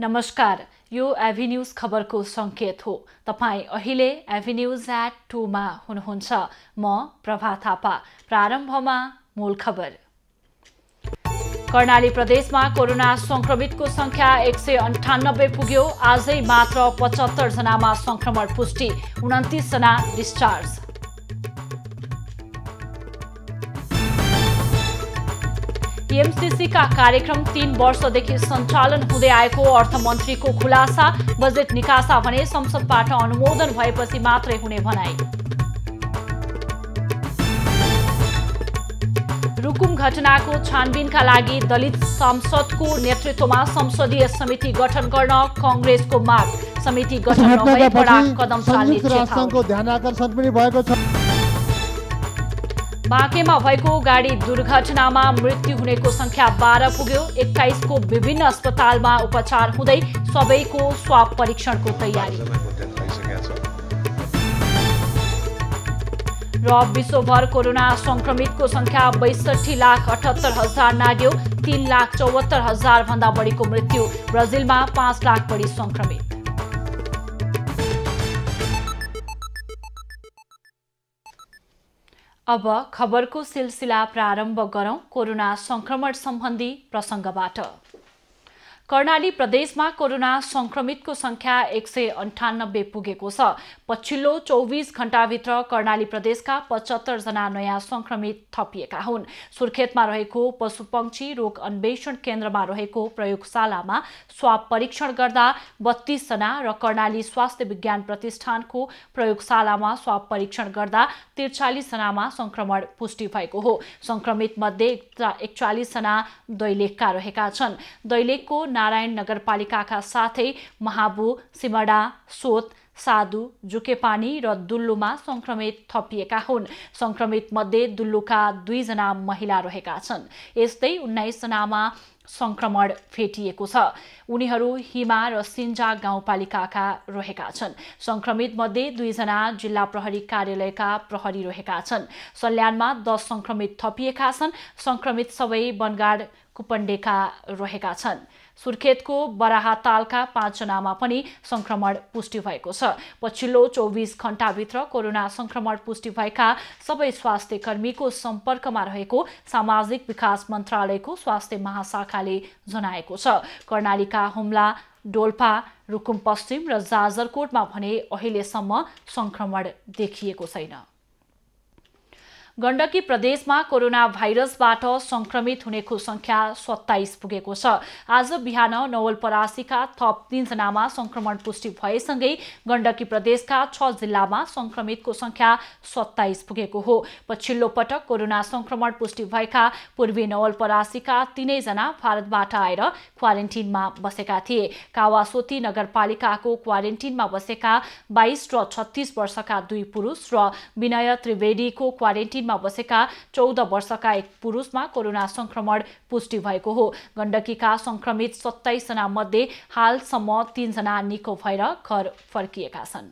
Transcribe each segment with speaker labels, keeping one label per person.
Speaker 1: नमस्कार यो एभिन्युज खबरको सङ्केत हो तपाईँ अहिले एभिन्युज एट टूमा हुनुहुन्छ म प्रभा थापा प्रारम्भमा मूल खबर कर्णाली प्रदेशमा कोरोना संक्रमितको संख्या एक सय अन्ठानब्बे पुग्यो आजै मात्र जनामा संक्रमण पुष्टि उन्तिसजना डिस्चार्ज का कार्यक्रम तीन वर्षदेखि सञ्चालन हुँदै आएको अर्थमन्त्रीको खुलासा बजेट निकासा भने संसदबाट अनुमोदन भएपछि मात्रै हुने भनाई रुकुम घटनाको छानबिनका लागि दलित सांसदको नेतृत्वमा संसदीय समिति गठन गर्न कङ्ग्रेसको माग समिति गठन कदम छ बाँकेमा भएको गाडी दुर्घटनामा मृत्यु हुनेको संख्या बाह्र पुग्यो एक्काइसको विभिन्न अस्पतालमा उपचार हुँदै सबैको स्वाप परीक्षणको तयारी र विश्वभर कोरोना संक्रमितको संख्या बैसठी लाख अठहत्तर हजार नाग्यो तीन लाख चौहत्तर हजार भन्दा बढीको मृत्यु ब्राजिलमा पाँच लाख बढी संक्रमित अब खबरको सिलसिला प्रारम्भ गरौँ कोरोना सङ्क्रमण सम्बन्धी प्रसङ्गबाट कर्णाली प्रदेशमा कोरोना संक्रमितको संख्या एक सय अन्ठानब्बे पुगेको छ पछिल्लो चौबिस घण्टाभित्र कर्णाली प्रदेशका जना नयाँ संक्रमित थपिएका हुन् सुर्खेतमा रहेको पशुपक्षी रोग अन्वेषण केन्द्रमा रहेको प्रयोगशालामा स्वाप परीक्षण गर्दा बत्तीसजना र कर्णाली स्वास्थ्य विज्ञान प्रतिष्ठानको प्रयोगशालामा स्वाप परीक्षण गर्दा त्रिचालिसजनामा संक्रमण पुष्टि भएको हो संक्रमित मध्ये एकचालिसजना दैलेखका रहेका छन् दैलेखको नारायण नगरपालिकाका साथै महाबु सिमडा सोत साधु जुकेपानी र दुल्लुमा संक्रमित थपिएका हुन् संक्रमित मध्ये दुल्लुका दुईजना महिला रहेका छन् यस्तै उन्नाइसजनामा संक्रमण फेटिएको छ उनीहरू हिमा र सिन्जा गाउँपालिकाका रहेका छन् संक्रमित मध्ये दुईजना जिल्ला प्रहरी कार्यालयका प्रहरी रहेका छन् सल्यानमा दस संक्रमित थपिएका छन् संक्रमित सबै बनगाड कुपण्डेका रहेका छन् सुर्खेतको बराहातालका पाँचजनामा पनि संक्रमण पुष्टि भएको छ पछिल्लो चौबिस घण्टाभित्र कोरोना संक्रमण पुष्टि भएका सबै स्वास्थ्य कर्मीको सम्पर्कमा रहेको सामाजिक विकास मन्त्रालयको स्वास्थ्य महाशाखाले जनाएको छ कर्णालीका हुम्ला डोल्पा रुकुम पश्चिम र जाजरकोटमा भने अहिलेसम्म संक्रमण देखिएको छैन गण्डकी प्रदेशमा कोरोना भाइरसबाट संक्रमित हुनेको संख्या सत्ताइस पुगेको छ आज बिहान नवलपरासीका थप तीनजनामा संक्रमण पुष्टि भएसँगै गण्डकी प्रदेशका छ जिल्लामा संक्रमितको संख्या सत्ताइस पुगेको हो पछिल्लो पटक कोरोना संक्रमण पुष्टि भएका पूर्वी नवलपरासीका तीनैजना भारतबाट आएर क्वारेन्टिनमा बसेका थिए कावासोती नगरपालिकाको क्वारेन्टिनमा बसेका बाइस र छत्तिस वर्षका दुई पुरुष र विनय त्रिवेदीको क्वारेन्टिन चीनमा बसेका चौध वर्षका एक पुरुषमा कोरोना संक्रमण पुष्टि भएको हो गण्डकीका संक्रमित सत्ताइसजना मध्ये हालसम्म तीनजना निको भएर घर फर्किएका छन्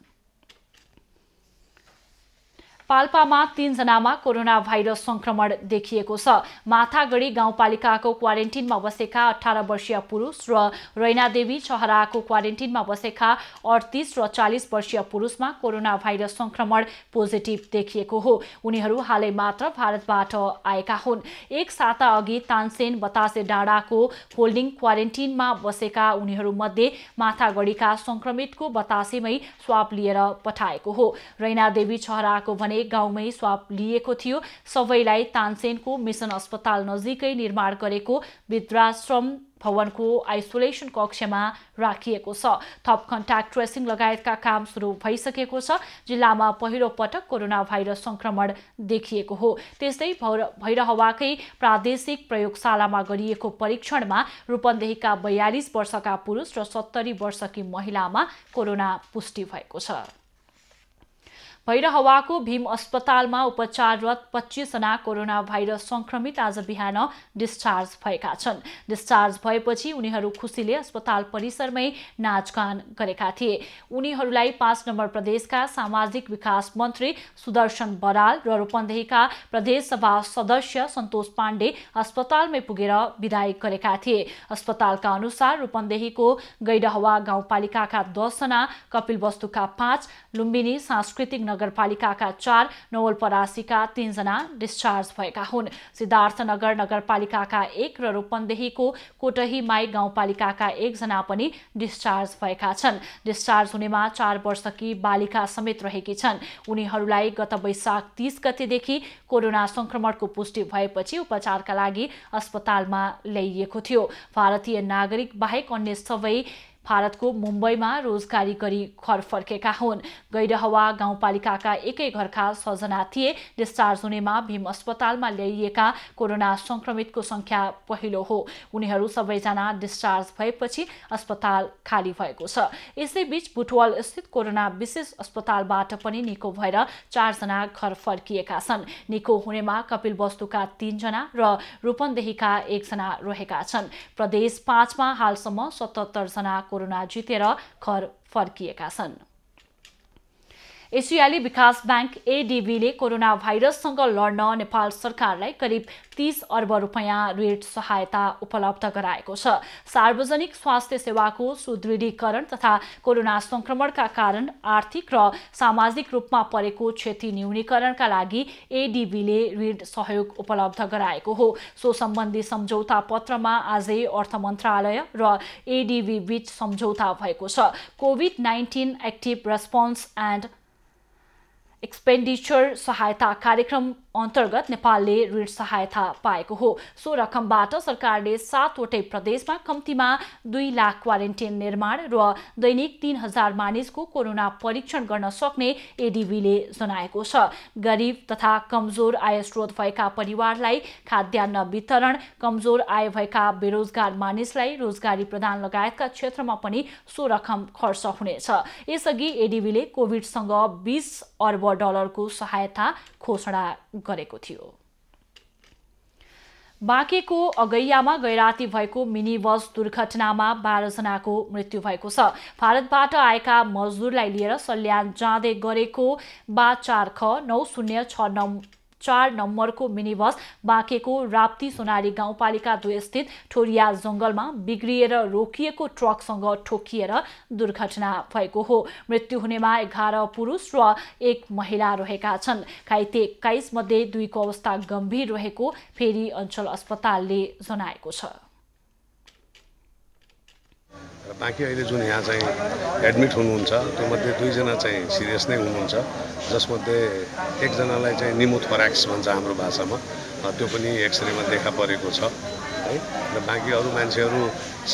Speaker 1: पाल्पामा तीनजनामा कोरोना भाइरस संक्रमण देखिएको छ माथागढी गाउँपालिकाको क्वारेन्टिनमा बसेका अठार वर्षीय पुरुष र रैनादेवी छहराको क्वारेन्टिनमा बसेका अडतिस र चालिस वर्षीय पुरुषमा कोरोना भाइरस संक्रमण पोजिटिभ देखिएको हो उनीहरू हालै मात्र भारतबाट आएका हुन् एक साता अघि तानसेन बतासे डाँडाको होल्डिङ क्वारेन्टिनमा बसेका उनीहरूमध्ये माथागढीका संक्रमितको बतासेमै स्वाप लिएर पठाएको हो रैनादेवी छहराको भने उनले गाउँमै स्वाप लिएको थियो सबैलाई तानसेनको मिसन अस्पताल नजिकै निर्माण गरेको वृद्धाश्रम भवनको आइसोलेसन कक्षमा राखिएको छ थप कन्ट्याक्ट ट्रेसिङ लगायतका काम सुरु भइसकेको छ जिल्लामा पहिलो पटक कोरोना भाइरस संक्रमण देखिएको हो त्यस्तै भैरहवाकै प्रादेशिक प्रयोगशालामा गरिएको परीक्षणमा रूपन्देहीका बयालिस वर्षका पुरुष र सत्तरी वर्षकी महिलामा कोरोना पुष्टि भएको छ भैरहवाको भीम अस्पतालमा उपचाररत पच्चिसजना कोरोना भाइरस संक्रमित आज बिहान डिस्चार्ज भएका छन् डिस्चार्ज भएपछि उनीहरू खुसीले अस्पताल परिसरमै नाचगान गरेका थिए उनीहरूलाई पाँच नम्बर प्रदेशका सामाजिक विकास मन्त्री सुदर्शन बराल र रूपन्देहीका प्रदेशसभा सदस्य सन्तोष पाण्डे अस्पतालमै पुगेर विदाय गरेका थिए अस्पतालका अनुसार रूपन्देहीको गैरहवा गाउँपालिकाका दसजना कपिल वस्तुका पाँच लुम्बिनी सांस्कृतिक नगरपालिकाका चार नवलपरासीका तीनजना डिस्चार्ज भएका हुन् सिद्धार्थनगर नगरपालिकाका एक र रूपन्देहीको कोटहीमाई गाउँपालिकाका एकजना पनि डिस्चार्ज भएका छन् डिस्चार्ज हुनेमा चार वर्षकी बालिका समेत रहेकी छन् उनीहरूलाई गत वैशाख तीस गतेदेखि कोरोना संक्रमणको पुष्टि भएपछि उपचारका लागि अस्पतालमा ल्याइएको थियो भारतीय नागरिक बाहेक अन्य सबै भारतको मुम्बईमा रोजगारी गरी घर फर्केका हुन् गैरहवा गाउँपालिकाका एकै घरका सजना थिए डिस्चार्ज हुनेमा भीम अस्पतालमा ल्याइएका कोरोना संक्रमितको संख्या पहिलो हो उनीहरू सबैजना डिस्चार्ज भएपछि अस्पताल खाली भएको छ यसैबीच बुटवल स्थित कोरोना विशेष अस्पतालबाट पनि निको भएर चारजना घर फर्किएका छन् निको हुनेमा कपिलवस्तुका तीनजना र रूपन्देहीका एकजना रहेका छन् प्रदेश पाँचमा हालसम्म सतहत्तरजना कोरोना जितेर घर फर्किएका छन् एसियाली विकास ब्याङ्क एडिबीले कोरोना भाइरससँग लड्न नेपाल सरकारलाई करिब तिस अर्ब रुपियाँ ऋण सहायता उपलब्ध गराएको छ सार्वजनिक स्वास्थ्य सेवाको सुदृढीकरण तथा कोरोना संक्रमणका कारण आर्थिक र सामाजिक रूपमा परेको क्षति न्यूनीकरणका लागि एडिबीले ऋण सहयोग उपलब्ध गराएको हो सो सम्बन्धी सम्झौता पत्रमा आजै अर्थ मन्त्रालय र एडिबी बीच सम्झौता भएको छ COVID nineteen active response and expenditure सहायता कार्यक्रम अन्तर्गत नेपालले ऋण सहायता पाएको हो सो रकमबाट सरकारले सातवटै प्रदेशमा कम्तीमा दुई लाख क्वारेन्टिन निर्माण र दैनिक तिन हजार मानिसको कोरोना परीक्षण गर्न सक्ने एडिबीले जनाएको छ गरिब तथा कमजोर आय स्रोत भएका परिवारलाई खाद्यान्न वितरण कमजोर आय भएका बेरोजगार मानिसलाई रोजगारी प्रदान लगायतका क्षेत्रमा पनि सो रकम खर्च हुनेछ यसअघि एडिबीले कोभिडसँग बिस अर्ब डलरको सहायता घोषणा गरेको थियो बाँकेको अगैयामा गैराती भएको मिनी बस दुर्घटनामा बाह्रजनाको मृत्यु भएको छ भारतबाट आएका मजदुरलाई लिएर सल्यान जाँदै गरेको बा चार ख नौ शून्य छ नौ चार नम्बरको मिनी बस बाँकेको राप्ती सोनारी गाउँपालिका दुई स्थित ठोरिया जङ्गलमा बिग्रिएर रोकिएको ट्रकसँग ठोकिएर दुर्घटना भएको हो मृत्यु हुनेमा एघार पुरुष र एक महिला रहेका छन् घाइते एक्काइस मध्ये दुईको अवस्था गम्भीर रहेको फेरि अञ्चल अस्पतालले जनाएको छ
Speaker 2: र बाँकी अहिले जुन यहाँ चाहिँ एडमिट हुनुहुन्छ त्योमध्ये दुईजना चाहिँ सिरियस नै हुनुहुन्छ जसमध्ये एकजनालाई चाहिँ निमोथोराक्स भन्छ हाम्रो भाषामा त्यो पनि एक्सरेमा देखा परेको छ है र बाँकी अरू मान्छेहरू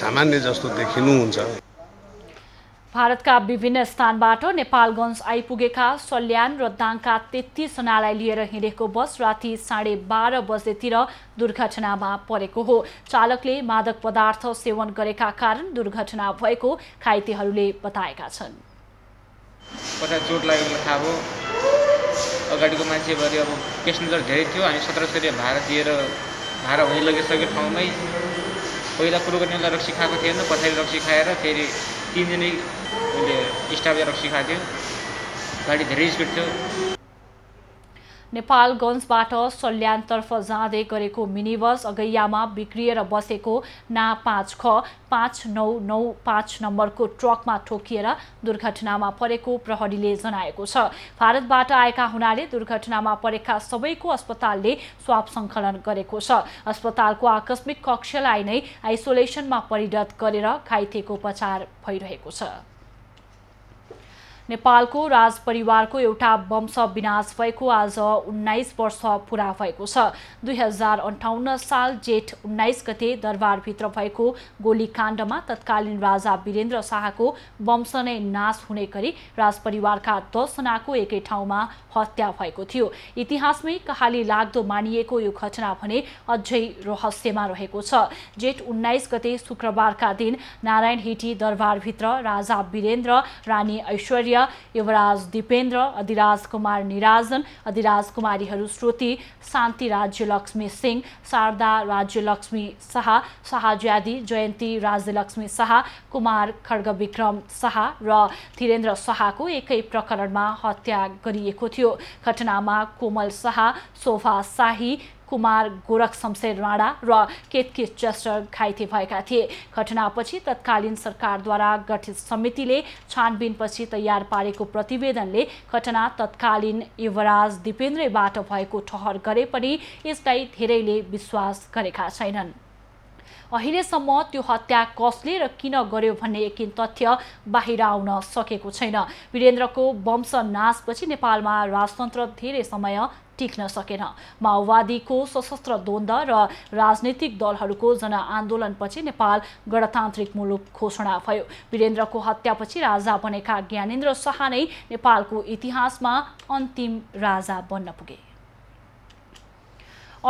Speaker 2: सामान्य जस्तो देखिनुहुन्छ
Speaker 1: भारतका विभिन्न स्थानबाट नेपालगञ्ज आइपुगेका सल्यान र दाङका तेत्तिसजनालाई लिएर हिँडेको बस राति साढे बाह्र बजेतिर दुर्घटनामा परेको हो चालकले मादक पदार्थ सेवन गरेका कारण दुर्घटना भएको घाइतेहरूले बताएका छन्
Speaker 3: चोट लागेको थाहा भयो अगाडिको मान्छेभरि अब पेसेन्जर धेरै हामी सत्र सय भाडा दिएर भाडा हुन लगिसकेको पहिला कुरो गर्नेलाई रक्सी खाएको थिएन पछाडि रक्सी खाएर फेरि तिन दिनै मैले स्टाफ यहाँ रक्सी खाएको गाडी धेरै स्पीड थियो
Speaker 1: नेपालगञ्जबाट सल्यानतर्फ जाँदै गरेको मिनी बस अगैयामा बिग्रिएर बसेको ना पाँच ख पाँच नौ नौ पाँच नम्बरको ट्रकमा ठोकिएर दुर्घटनामा परेको प्रहरीले जनाएको छ भारतबाट आएका हुनाले दुर्घटनामा परेका सबैको अस्पतालले स्वाप सङ्कलन गरेको छ अस्पतालको आकस्मिक कक्षलाई नै आइसोलेसनमा परिणत गरेर घाइतेको उपचार भइरहेको छ नेपालको राजपरिवारको एउटा वंश विनाश भएको आज उन्नाइस वर्ष पुरा भएको छ दुई हजार अन्ठाउन्न साल जेठ उन्नाइस गते दरबारभित्र भएको गोलीकाण्डमा तत्कालीन राजा वीरेन्द्र शाहको वंश नै नाश हुने गरी राजपरिवारका दसजनाको एकै ठाउँमा हत्या भएको थियो इतिहासमै कहाली लाग्दो मानिएको यो घटना भने अझै रहस्यमा रहेको छ जेठ उन्नाइस गते शुक्रबारका दिन नारायण हिटी दरबारभित्र राजा वीरेन्द्र रानी ऐश्वर्य युवराज दिपेन्द्र अधिराज कुमार निराजन अधिराज कुमारीहरू श्रुति शान्ति लक्ष्मी सिंह शारदा राज्यलक्ष्मी शाह शाह ज्यादी जयन्ती राज्यलक्ष्मी शाह कुमार खड्ग विक्रम शाह र धीरेन्द्र शाहको एकै प्रकरणमा हत्या गरिएको थियो घटनामा कोमल शाह शोभा शाही कुमार गोरख शमशेर राणा र केतकी चेस्टर घाइते भएका थिए घटनापछि तत्कालीन सरकारद्वारा गठित समितिले छानबिनपछि तयार पारेको प्रतिवेदनले घटना तत्कालीन युवराज दिपेन्द्रबाट भएको ठहर गरे पनि यसलाई धेरैले विश्वास गरेका छैनन् अहिलेसम्म त्यो हत्या कसले र किन गर्यो भन्ने एकिन तथ्य बाहिर आउन सकेको छैन वीरेन्द्रको वंश नाशपछि नेपालमा राजतन्त्र धेरै समय टिक्न सकेन माओवादीको सशस्त्र द्वन्द र राजनैतिक दलहरूको जनआन्दोलनपछि नेपाल गणतान्त्रिक मुलुक घोषणा भयो वीरेन्द्रको हत्यापछि राजा बनेका ज्ञानेन्द्र शाह नै नेपालको इतिहासमा अन्तिम राजा बन्न पुगे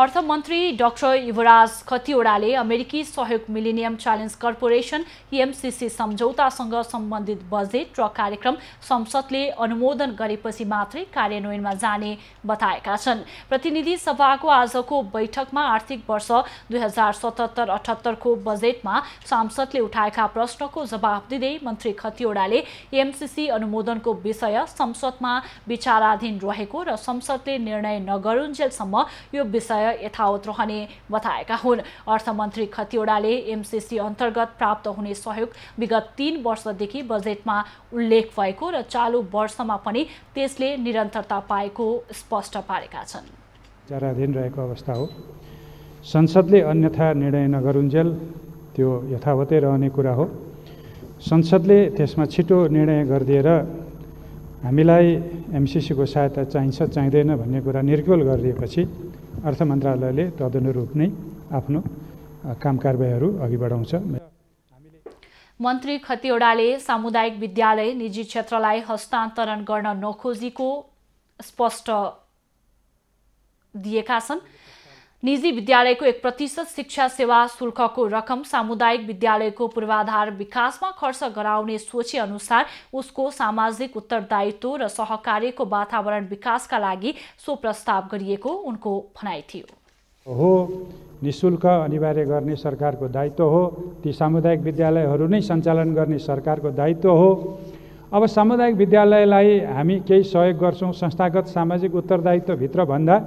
Speaker 1: अर्थमन्त्री डाक्टर युवराज खतिवड़ाले अमेरिकी सहयोग मिलेनियम च्यालेन्ज कर्पोरेसन इएमसिसी सम्झौतासँग सम्बन्धित बजेट र कार्यक्रम संसदले अनुमोदन गरेपछि मात्रै कार्यान्वयनमा जाने बताएका छन् प्रतिनिधि सभाको आजको बैठकमा आर्थिक वर्ष दुई हजार सतहत्तर अठहत्तरको बजेटमा सांसदले उठाएका प्रश्नको जवाब दिँदै मन्त्री खतिवड़ाले एमसिसी अनुमोदनको विषय संसदमा विचाराधीन रहेको र संसदले निर्णय नगरुन्जेलसम्म यो विषय यथावत रहने बताएका हुन् अर्थमन्त्री खतिवडाले एमसिसी अन्तर्गत प्राप्त हुने सहयोग विगत तीन वर्षदेखि बजेटमा उल्लेख भएको र चालु वर्षमा पनि त्यसले निरन्तरता पाएको स्पष्ट पारेका छन्
Speaker 2: विचाराधीन रहेको
Speaker 4: अवस्था हो संसदले अन्यथा निर्णय नगरुन्जेल त्यो यथावतै रहने कुरा हो संसदले त्यसमा छिटो निर्णय गरिदिएर हामीलाई एमसिसीको सहायता चाहिन्छ चाहिँदैन भन्ने कुरा निर्गोल गरिदिएपछि अर्थ मन्त्रालयले तदनुरूप नै आफ्नो काम कारवाहीहरू अघि बढाउँछ
Speaker 1: मन्त्री खतिवडाले सामुदायिक विद्यालय निजी क्षेत्रलाई हस्तान्तरण गर्न नखोजेको स्पष्ट दिएका छन् निजी विद्यालयको एक प्रतिशत शिक्षा सेवा शुल्कको रकम सामुदायिक विद्यालयको पूर्वाधार विकासमा खर्च गराउने सोचे अनुसार उसको सामाजिक उत्तरदायित्व र सहकार्यको वातावरण विकासका लागि सो प्रस्ताव गरिएको उनको भनाइ थियो
Speaker 4: हो नि शुल्क अनिवार्य गर्ने सरकारको दायित्व हो ती सामुदायिक विद्यालयहरू नै सञ्चालन गर्ने सरकारको दायित्व हो अब सामुदायिक विद्यालयलाई हामी केही सहयोग गर्छौँ संस्थागत सामाजिक उत्तरदायित्वभित्र भन्दा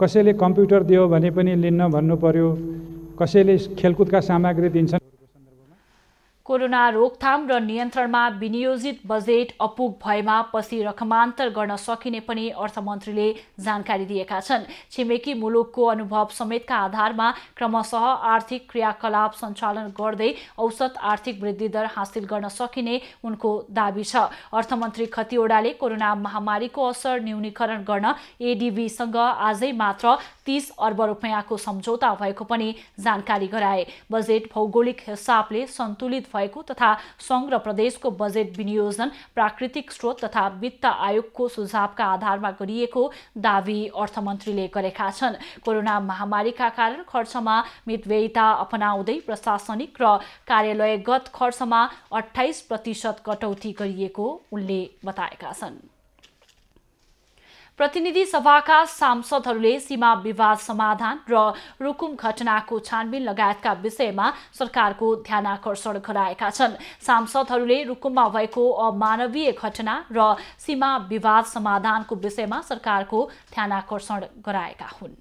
Speaker 4: कसैले कम्प्युटर दियो भने पनि लिन भन्नु पर्यो कसैले खेलकुदका सामग्री दिन्छन्
Speaker 1: कोरोना रोकथाम र नियन्त्रणमा विनियोजित बजेट अपुग भएमा पछि रकमान्तर गर्न सकिने पनि अर्थमन्त्रीले जानकारी दिएका छन् छिमेकी मुलुकको अनुभव समेतका आधारमा क्रमशः आर्थिक क्रियाकलाप सञ्चालन गर्दै औसत आर्थिक वृद्धि दर हासिल गर्न सकिने उनको दावी छ अर्थमन्त्री खतिवडाले कोरोना महामारीको असर न्यूनीकरण गर्न एडिबीसँग आजै मात्र तिस अर्ब रुपियाँको सम्झौता भएको पनि जानकारी गराए बजेट भौगोलिक हिसाबले सन्तुलित भएको तथा सङ्घ र प्रदेशको बजेट विनियोजन प्राकृतिक स्रोत तथा वित्त आयोगको सुझावका आधारमा गरिएको दावी अर्थमन्त्रीले गरेका छन् कोरोना महामारीका कारण खर्चमा मितव्ययिता अपनाउँदै प्रशासनिक र कार्यालयगत खर्चमा अठाइस प्रतिशत कटौती गरिएको उनले बताएका छन् प्रतिनिधि सभाका सांसदहरूले सीमा विवाद समाधान र रुकुम घटनाको छानबिन लगायतका विषयमा सरकारको ध्यानकर्षण गराएका छन् सांसदहरूले रुकुममा भएको अमानवीय घटना र सीमा विवाद समाधानको विषयमा सरकारको ध्यानकर्षण गराएका हुन्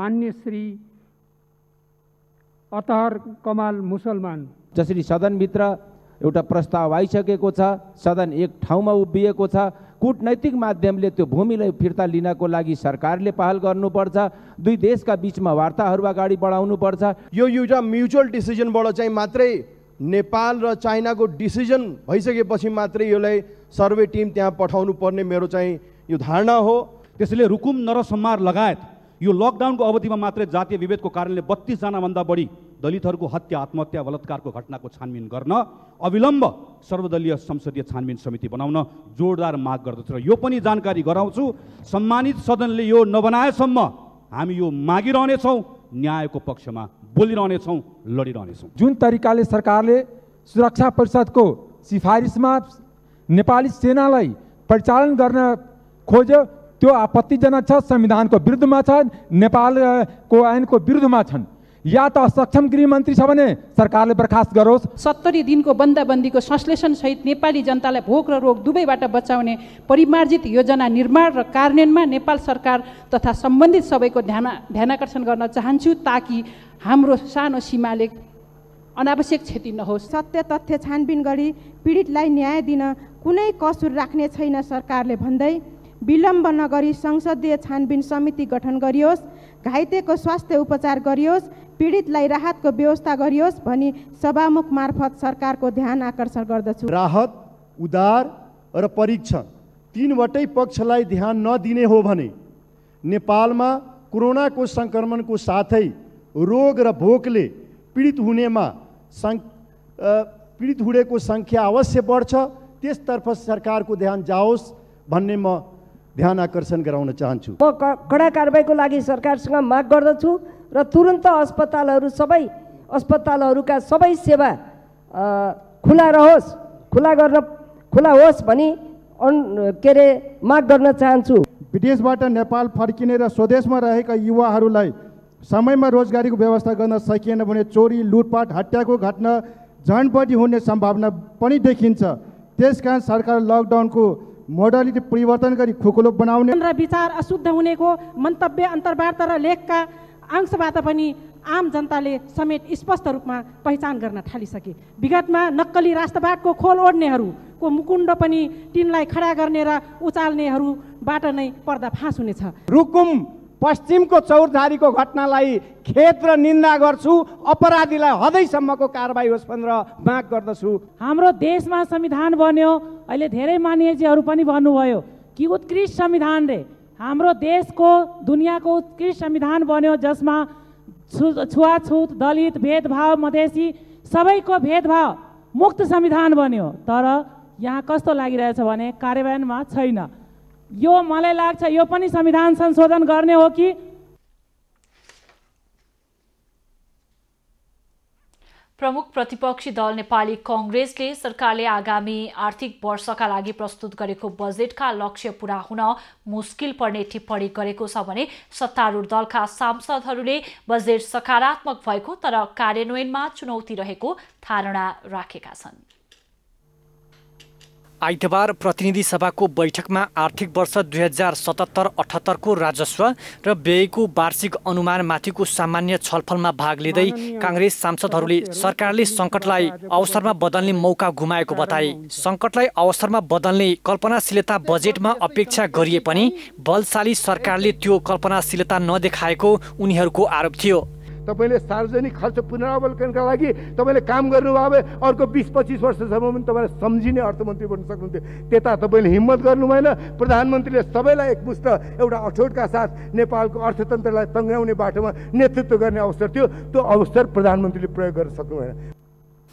Speaker 4: मान्य श्री अतहर कमाल मुसलमान जसरी सदनभित्र एउटा प्रस्ताव आइसकेको छ सदन एक ठाउँमा उभिएको छ कुटनैतिक माध्यमले त्यो भूमिलाई फिर्ता लिनको लागि सरकारले पहल गर्नुपर्छ दुई देशका बिचमा वार्ताहरू अगाडि बढाउनुपर्छ यो एउटा म्युचुअल डिसिजनबाट चाहिँ मात्रै
Speaker 2: नेपाल र चाइनाको डिसिजन भइसकेपछि मात्रै यसलाई सर्वे टिम त्यहाँ पठाउनु पर्ने मेरो चाहिँ यो धारणा हो त्यसैले रुकुम नरसम्मार लगायत यो लकडाउनको अवधिमा मात्रै जातीय विभेदको कारणले बत्तिसजनाभन्दा बढी दलितहरूको हत्या आत्महत्या बलात्कारको घटनाको छानबिन गर्न अविलम्ब सर्वदलीय संसदीय छानबिन समिति बनाउन जोरदार माग गर्दछ र यो पनि जानकारी गराउँछु सम्मानित सदनले यो नबनाएसम्म हामी यो मागिरहनेछौँ न्यायको पक्षमा बोलिरहनेछौँ लडिरहनेछौँ
Speaker 4: जुन तरिकाले सरकारले
Speaker 3: सुरक्षा परिषदको सिफारिसमा नेपाली सेनालाई परिचालन गर्न खोज्यो त्यो आपत्तिजनक छ संविधानको विरुद्धमा छ नेपालको ऐनको विरुद्धमा छन् या त सक्षम मन्त्री छ भने सरकारले बर्खास्त गरोस्
Speaker 1: सत्तरी दिनको बन्दाबन्दीको संश्लेषण सहित नेपाली जनतालाई भोक र रोग दुवैबाट बचाउने परिमार्जित योजना निर्माण र कार्यान्वयनमा नेपाल सरकार तथा सम्बन्धित सबैको ध्यान ध्यानाकर्षण गर्न चाहन्छु ताकि हाम्रो सानो सीमाले अनावश्यक क्षति
Speaker 4: नहोस् सत्य तथ्य छानबिन गरी पीडितलाई न्याय दिन कुनै कसुर राख्ने छैन सरकारले भन्दै विलम्ब नगरी संसदीय छानबिन समिति गठन गरियोस् घाइतेको स्वास्थ्य उपचार गरियोस् पीडितलाई राहतको व्यवस्था गरियोस् भनी सभामुख
Speaker 2: मार्फत सरकारको ध्यान आकर्षण गर्दछु राहत उदार र परीक्षण तिनवटै पक्षलाई ध्यान नदिने हो भने नेपालमा कोरोनाको सङ्क्रमणको साथै रोग र भोकले पीडित हुनेमा सङ् पीडित हुनेको सङ्ख्या अवश्य बढ्छ त्यसतर्फ सरकारको ध्यान जाओस् भन्ने म ध्यान आकर्षण गराउन चाहन्छु म
Speaker 1: कडा कारवाहीको लागि सरकारसँग माग गर्दछु र तुरन्त अस्पतालहरू सबै अस्पतालहरूका सबै सेवा खुला रहोस् खुला गर्न खुला होस् भनी के
Speaker 2: अरे माग गर्न चाहन्छु विदेशबाट नेपाल फर्किने र स्वदेशमा रहेका युवाहरूलाई समयमा रोजगारीको व्यवस्था गर्न सकिएन भने चोरी लुटपाट हत्याको घटना झन् हुने सम्भावना पनि देखिन्छ त्यसकारण सरकार लकडाउनको मोडालिटी
Speaker 1: परिवर्तन गरी खोकुलो बनाउने र विचार अशुद्ध हुनेको मन्तव्य अन्तर्वार्ता र लेखका अंशबाट पनि आम जनताले समेत स्पष्ट रूपमा पहिचान गर्न थालिसके विगतमा नक्कली राष्ट्रवादको खोल ओढ्नेहरूको मुकुण्ड पनि तिनलाई खडा गर्ने र उचाल्नेहरूबाट नै पर्दा पर्दाफाँस हुनेछ
Speaker 3: रुकुम पश्चिमको चौरधारीको
Speaker 2: घटनालाई खेत र निन्दा गर्छु अपराधीलाई हदैसम्मको कारवाही होस् भनेर
Speaker 1: माग गर्दछु हाम्रो देशमा संविधान बन्यो अहिले धेरै मानिएजीहरू पनि भन्नुभयो कि उत्कृष्ट संविधान रे हाम्रो देशको दुनियाँको उत्कृष्ट संविधान बन्यो जसमा छु छुवाछुत दलित भेदभाव मधेसी सबैको भेदभाव मुक्त संविधान बन्यो तर यहाँ कस्तो लागिरहेछ भने कार्यान्वयनमा छैन यो मलाई लाग्छ यो पनि संविधान संशोधन गर्ने हो कि प्रमुख प्रतिपक्षी दल नेपाली कङ्ग्रेसले सरकारले आगामी आर्थिक वर्षका लागि प्रस्तुत गरेको बजेटका लक्ष्य पूरा हुन मुस्किल पर्ने टिप्पणी गरेको छ भने सत्तारूढ दलका सांसदहरूले बजेट सकारात्मक भएको तर कार्यान्वयनमा चुनौती रहेको धारणा राखेका छन्
Speaker 3: आइतबार प्रतिनिधि सभाको बैठकमा आर्थिक वर्ष दुई हजार सतहत्तर अठहत्तरको राजस्व र व्ययको वार्षिक अनुमानमाथिको सामान्य छलफलमा भाग लिँदै काङ्ग्रेस सांसदहरूले सरकारले सङ्कटलाई अवसरमा बदल्ने मौका गुमाएको बताए सङ्कटलाई अवसरमा बदल्ने कल्पनाशीलता बजेटमा अपेक्षा गरिए पनि बलशाली सरकारले त्यो कल्पनाशीलता नदेखाएको उनीहरूको आरोप थियो
Speaker 2: तपाईँले सार्वजनिक खर्च पुनरावलोकनका लागि तपाईँले काम गर्नुभयो भए अर्को बिस पच्चिस वर्षसम्म पनि तपाईँलाई सम्झिने अर्थमन्त्री बन्न सक्नुहुन्थ्यो त्यता तपाईँले हिम्मत गर्नु भएन प्रधानमन्त्रीले सबैलाई एकमुष्ट एउटा अठोटका साथ नेपालको अर्थतन्त्रलाई तङ्ग्याउने बाटोमा नेतृत्व गर्ने अवसर थियो त्यो अवसर प्रधानमन्त्रीले प्रयोग गर्न सक्नु भएन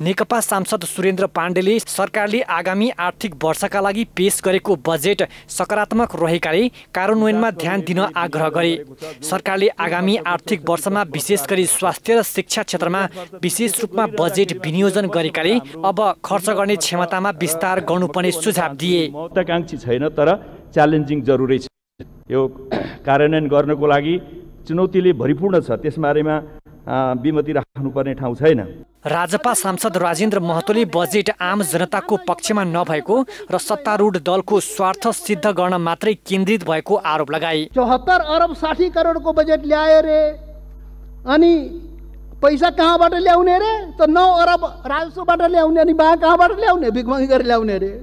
Speaker 3: नेकपा सांसद सुरेन्द्र पाण्डेले सरकारले आगामी आर्थिक वर्षका लागि पेश गरेको बजेट सकारात्मक रहेकाले कार्यान्वयनमा ध्यान दिन आग्रह गरे सरकारले आगामी आर्थिक वर्षमा विशेष गरी स्वास्थ्य र शिक्षा क्षेत्रमा विशेष रूपमा बजेट विनियोजन गरेकाले अब खर्च गर्ने क्षमतामा विस्तार गर्नुपर्ने सुझाव दिए महत्वाकांक्षी छैन तर च्यालेन्जिङ जरुरी छ यो कार्यान्वयन गर्नको लागि चुनौतीले
Speaker 2: भरिपूर्ण छ त्यसबारेमा विमति राख्नुपर्ने ठाउँ छैन
Speaker 3: राजपा सांसद राजेन्द्र महतोले बजेट आम जनताको पक्षमा नभएको र सत्तारूढ दलको स्वार्थ सिद्ध गर्न मात्रै केन्द्रित भएको आरोप लगाए
Speaker 2: चौहत्तर अरब साठी करोडको बजेट ल्याए रे अनि पैसा कहाँबाट ल्याउने रे त नौ अरब राजस्वबाट ल्याउने अनि बा कहाँबाट ल्याउने भिखमङ्गी गरेर ल्याउने रे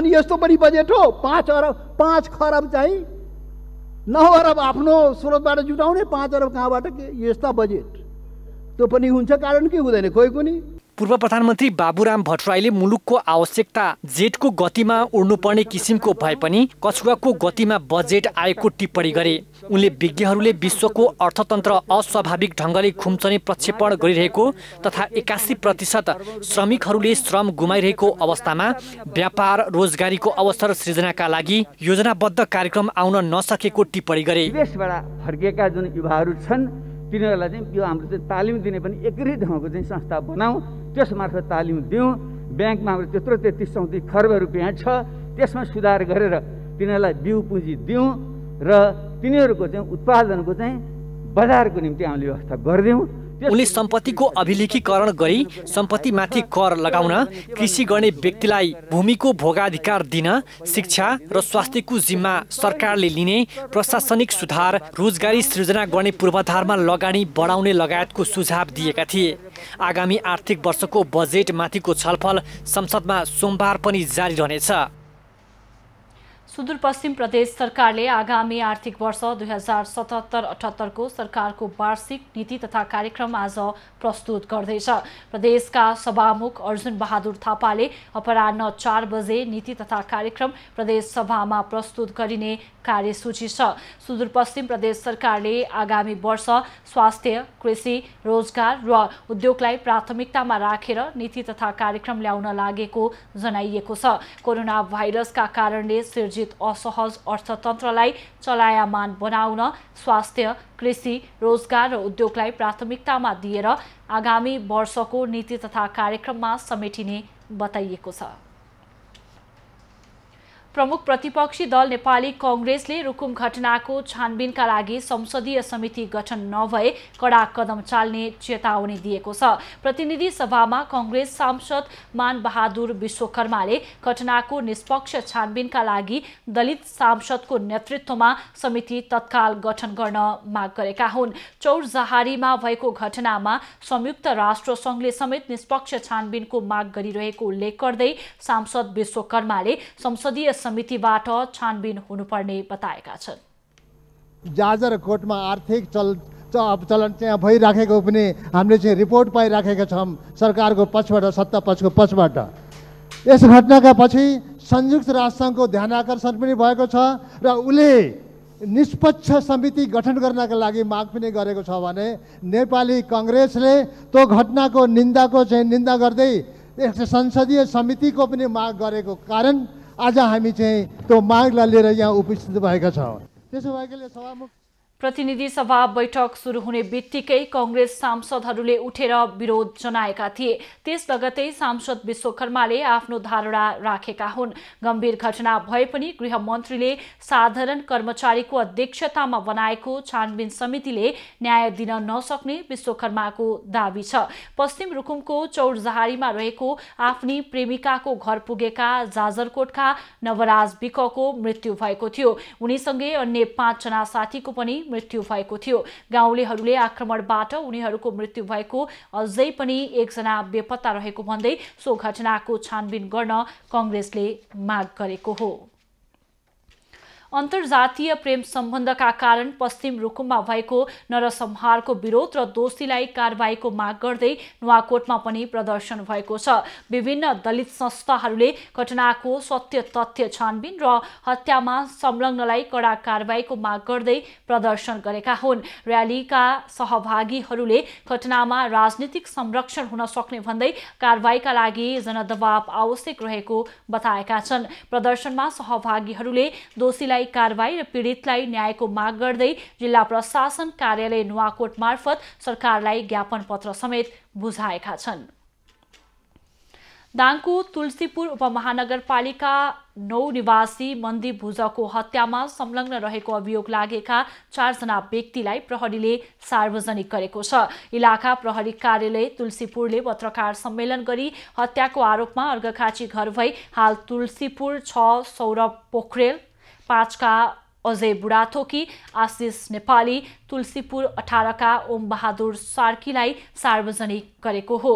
Speaker 2: अनि यस्तो पनि बजेट हो पाँच अरब पाँच खरब चाहिँ नौ अरब आफ्नो स्रोतबाट जुटाउने पाँच अरब कहाँबाट यस्ता बजेट त्यो पनि हुन्छ कारण के हुँदैन कोही पनि
Speaker 3: पूर्व प्रधानमन्त्री बाबुराम भट्टराईले मुलुकको आवश्यकता जेटको गतिमा उड्नुपर्ने किसिमको भए पनि कछुवाको गतिमा बजेट आएको टिप्पणी गरे उनले विज्ञहरूले विश्वको अर्थतन्त्र अस्वाभाविक ढङ्गले खुम्चने प्रक्षेपण गरिरहेको तथा एकासी प्रतिशत श्रमिकहरूले श्रम गुमाइरहेको अवस्थामा व्यापार रोजगारीको अवसर सृजनाका लागि योजनाबद्ध कार्यक्रम आउन नसकेको टिप्पणी गरे
Speaker 2: फर्केका जुन युवाहरू छन् तिनीहरूलाई चाहिँ यो हाम्रो चाहिँ तालिम दिने पनि एकै ठाउँको चाहिँ संस्था बनाऊ त्यस मार्फत तालिम दिउँ ब्याङ्कमा हाम्रो त्यत्रो तेत्तिस चौतिस खर्ब रुपियाँ छ त्यसमा सुधार गरेर तिनीहरूलाई बिउ पुँजी दिउँ र तिनीहरूको चाहिँ उत्पादनको चाहिँ बजारको निम्ति हामीले व्यवस्था गरिदिउँ
Speaker 3: उनले सम्पत्तिको अभिलेखीकरण गरी सम्पत्तिमाथि कर लगाउन कृषि गर्ने व्यक्तिलाई भूमिको भोगाधिकार दिन शिक्षा र स्वास्थ्यको जिम्मा सरकारले लिने प्रशासनिक सुधार रोजगारी सृजना गर्ने पूर्वाधारमा लगानी बढाउने लगायतको सुझाव दिएका थिए आगामी आर्थिक वर्षको बजेटमाथिको छलफल संसदमा सोमबार पनि जारी रहनेछ
Speaker 1: सुदूरपश्चिम प्रदेश सरकारले आगामी आर्थिक वर्ष दुई हजार सतहत्तर अठहत्तरको सरकारको वार्षिक नीति तथा कार्यक्रम आज प्रस्तुत गर्दैछ प्रदेशका सभामुख अर्जुन बहादुर थापाले अपराह चार बजे नीति तथा कार्यक्रम प्रदेश सभामा प्रस्तुत गरिने कार्यसूची छ सुदूरपश्चिम प्रदेश सरकारले आगामी वर्ष स्वास्थ्य कृषि रोजगार र उद्योगलाई प्राथमिकतामा राखेर नीति तथा कार्यक्रम ल्याउन लागेको जनाइएको छ कोरोना भाइरसका कारणले सिर्जित असहज अर्थतन्त्रलाई चलायमान बनाउन स्वास्थ्य कृषि रोजगार र उद्योगलाई प्राथमिकतामा दिएर आगामी वर्षको नीति तथा कार्यक्रममा समेटिने बताइएको छ प्रमुख प्रतिपक्षी दल नेपाली कङ्ग्रेसले रुकुम घटनाको छानबिनका लागि संसदीय समिति गठन नभए कडा कदम चाल्ने चेतावनी दिएको छ प्रतिनिधि सभामा कङ्ग्रेस सांसद मानबहादुर विश्वकर्माले घटनाको निष्पक्ष छानबिनका लागि दलित सांसदको नेतृत्वमा समिति तत्काल गठन गर्न माग गरेका हुन् चौरजहारीमा भएको घटनामा संयुक्त राष्ट्रसङ्घले समेत निष्पक्ष छानबिनको माग गरिरहेको उल्लेख गर्दै सांसद विश्वकर्माले संसदीय समितिबाट छानबिन हुनुपर्ने बताएका छन्
Speaker 2: जाजरकोटमा आर्थिक चल चलन चाहिँ भइराखेको पनि हामीले चाहिँ रिपोर्ट पाइराखेका छौँ सरकारको पक्षबाट सत्ता पक्षको पक्षबाट यस घटनाका पछि संयुक्त राष्ट्रसङ्घको ध्यान आकर्षण पनि भएको छ र उसले निष्पक्ष समिति गठन गर्नका लागि माग पनि गरेको छ भने नेपाली कङ्ग्रेसले त्यो घटनाको निन्दाको चाहिँ निन्दा गर्दै संसदीय समितिको पनि माग गरेको कारण आज हामी चाहिँ त्यो मागलाई लिएर यहाँ उपस्थित भएका छौँ
Speaker 1: त्यसो भएकोले सभामुख प्रतिनिधि सभा बैठक सुरु हुने बित्तिकै कङ्ग्रेस सांसदहरूले उठेर विरोध जनाएका थिए त्यस लगतै सांसद विश्वकर्माले आफ्नो धारणा राखेका हुन् गम्भीर घटना भए पनि गृहमन्त्रीले साधारण कर्मचारीको अध्यक्षतामा बनाएको छानबिन समितिले न्याय दिन नसक्ने विश्वकर्माको दावी छ पश्चिम रुकुमको चौरजहारीमा रहेको आफ्नी प्रेमिकाको घर पुगेका जाजरकोटका नवराज विकको मृत्यु भएको थियो उनीसँगै अन्य पाँचजना साथीको पनि मृत्यु भएको थियो गाउँलेहरूले आक्रमणबाट उनीहरूको मृत्यु भएको अझै पनि एकजना बेपत्ता रहेको भन्दै सो घटनाको छानबिन गर्न कङ्ग्रेसले माग गरेको हो अन्तर्जातीय प्रेम सम्बन्धका कारण पश्चिम रुकुममा भएको नरसंहारको विरोध र दोषीलाई कारवाहीको माग गर्दै नुवाकोटमा पनि प्रदर्शन भएको छ विभिन्न दलित संस्थाहरूले घटनाको सत्य तथ्य छानबिन र हत्यामा संलग्नलाई कडा कारवाहीको माग गर्दै प्रदर्शन गरेका हुन् र्यालीका सहभागीहरूले घटनामा राजनीतिक संरक्षण हुन सक्ने भन्दै कारवाहीका लागि जनदबाव आवश्यक रहेको बताएका छन् प्रदर्शनमा सहभागीहरूले दोषीलाई न्यायिक कारवाही र पीडितलाई न्यायको माग गर्दै जिल्ला प्रशासन कार्यालय नुवाकोट मार्फत सरकारलाई ज्ञापन पत्र समेत बुझाएका छन् दाङको तुलसीपुर उपमहानगरपालिका नौ निवासी मन्दी भुजको हत्यामा संलग्न रहेको अभियोग लागेका चारजना व्यक्तिलाई प्रहरीले सार्वजनिक गरेको छ इलाका प्रहरी कार्यालय तुलसीपुरले पत्रकार सम्मेलन गरी हत्याको आरोपमा अर्घखाँची घर भई हाल तुलसीपुर छ सौरभ पोखरेल पाँचका अजय बुढाथोकी आशिष नेपाली तुलसीपुर अठारका बहादुर सार्कीलाई सार्वजनिक गरेको हो